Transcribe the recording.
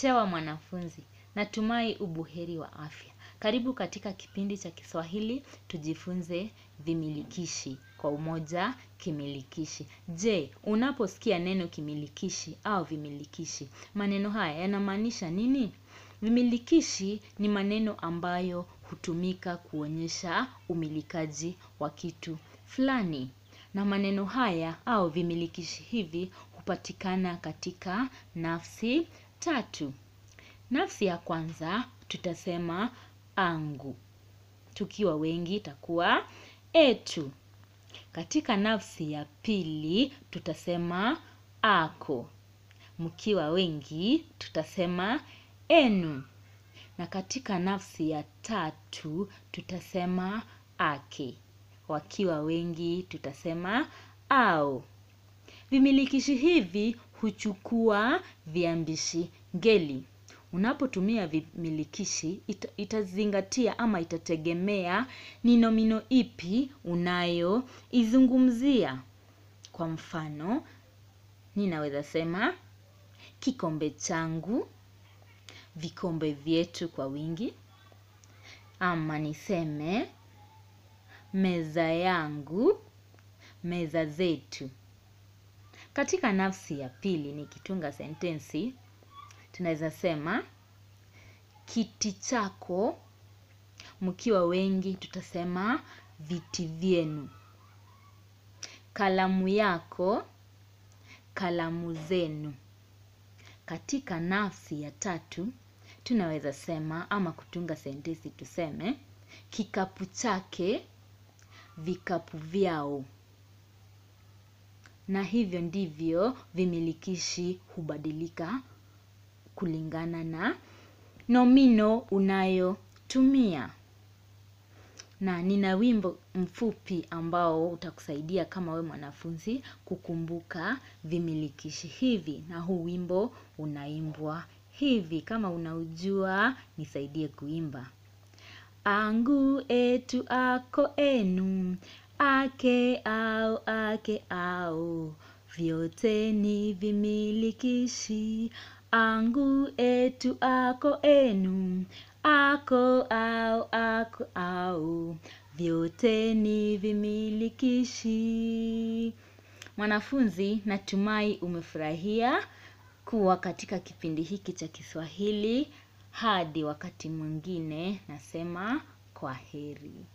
Chewa mwanafunzi, natumai ubuheri wa afya. Karibu katika kipindi cha kiswahili, tujifunze vimilikishi kwa umoja kimilikishi. Je, unaposikia neno kimilikishi au vimilikishi. Maneno haya yanamaanisha nini? Vimilikishi ni maneno ambayo hutumika kuonyesha umilikaji wa kitu fulani. Na maneno haya au vimilikishi hivi hupatikana katika nafsi tatu. Nafsi ya kwanza tutasema angu, tukiwa wengi itakuwa etu. Katika nafsi ya pili tutasema ako, mkiwa wengi tutasema enu. Na katika nafsi ya tatu tutasema ake, wakiwa wengi tutasema ao. Vimilikishi hivi huchukua viambishi ngeli. Unapotumia vimilikishi ita, itazingatia ama itategemea ni nomino ipi unayoizungumzia. Kwa mfano, ninaweza sema kikombe changu, vikombe vyetu kwa wingi, ama niseme meza yangu, meza zetu. Katika nafsi ya pili nikitunga sentensi tunaweza sema kiti chako, mkiwa wengi tutasema viti vyenu. Kalamu yako, kalamu zenu. Katika nafsi ya tatu tunaweza sema ama kutunga sentensi tuseme kikapu chake, vikapu vyao. Na hivyo ndivyo vimilikishi hubadilika kulingana na nomino unayotumia. Na nina wimbo mfupi ambao utakusaidia kama we mwanafunzi kukumbuka vimilikishi hivi. Na huu wimbo unaimbwa hivi. Kama unaujua nisaidie kuimba. Angu, etu, ako, enu, ake, au, ake, au vyao vyote ni vimilikishi angu etu ako enu ako au ako au vyote ni vimilikishi. Mwanafunzi, natumai umefurahia kuwa katika kipindi hiki cha Kiswahili. Hadi wakati mwingine, nasema kwa heri.